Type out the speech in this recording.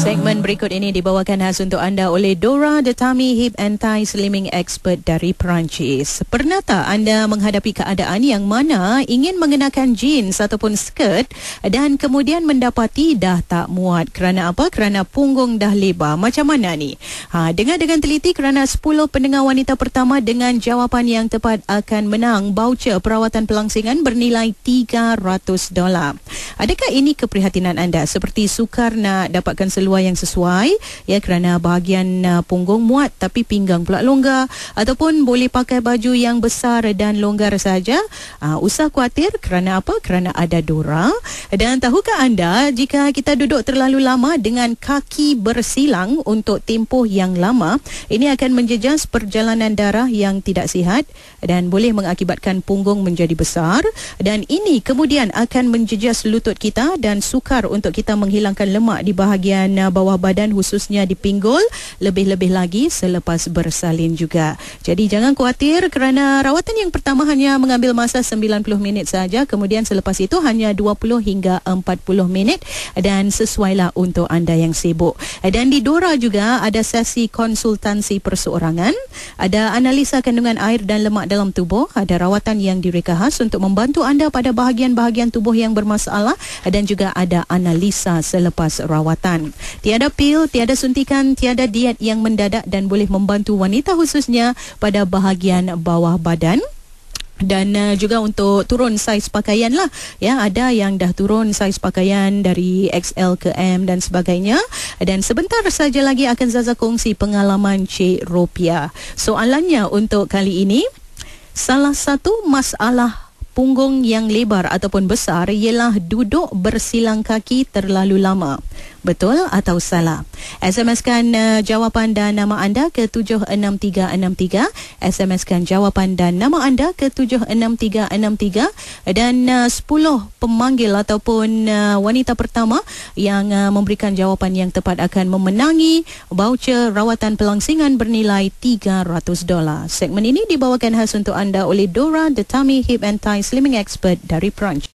Segmen berikut ini dibawakan khas untuk anda oleh Dora The Tummy Hip and Thigh Slimming Expert dari Perancis. Pernah tak anda menghadapi keadaan yang mana ingin mengenakan jeans ataupun skirt dan kemudian mendapati dah tak muat? Kerana apa? Kerana punggung dah lebar. Macam mana ni? Ha, dengar dengan teliti kerana 10 pendengar wanita pertama dengan jawapan yang tepat akan menang baucer perawatan pelangsingan bernilai $300. Adakah ini keprihatinan anda seperti sukar nak dapatkan seluruh seluar yang sesuai ya kerana bahagian uh, punggung muat tapi pinggang pula longgar ataupun boleh pakai baju yang besar dan longgar saja uh, usah khawatir kerana apa kerana ada dora dan tahukah anda jika kita duduk terlalu lama dengan kaki bersilang untuk tempoh yang lama ini akan menjejas perjalanan darah yang tidak sihat dan boleh mengakibatkan punggung menjadi besar dan ini kemudian akan menjejas lutut kita dan sukar untuk kita menghilangkan lemak di bahagian pembina bawah badan khususnya di pinggul lebih-lebih lagi selepas bersalin juga. Jadi jangan khawatir kerana rawatan yang pertama hanya mengambil masa 90 minit saja kemudian selepas itu hanya 20 hingga 40 minit dan sesuailah untuk anda yang sibuk. Dan di Dora juga ada sesi konsultansi perseorangan, ada analisa kandungan air dan lemak dalam tubuh, ada rawatan yang direka khas untuk membantu anda pada bahagian-bahagian tubuh yang bermasalah dan juga ada analisa selepas rawatan. Tiada pil, tiada suntikan, tiada diet yang mendadak dan boleh membantu wanita khususnya pada bahagian bawah badan dan uh, juga untuk turun saiz pakaian lah ya ada yang dah turun saiz pakaian dari XL ke M dan sebagainya dan sebentar saja lagi akan Zaza kongsi pengalaman Cik Ropia soalannya untuk kali ini salah satu masalah punggung yang lebar ataupun besar ialah duduk bersilang kaki terlalu lama betul atau salah. SMSkan uh, jawapan dan nama anda ke 76363. SMSkan jawapan dan nama anda ke 76363 dan uh, 10 pemanggil ataupun uh, wanita pertama yang uh, memberikan jawapan yang tepat akan memenangi baucer rawatan pelangsingan bernilai $300. Segmen ini dibawakan khas untuk anda oleh Dora the Tummy Hip and thigh Slimming Expert dari Prancis.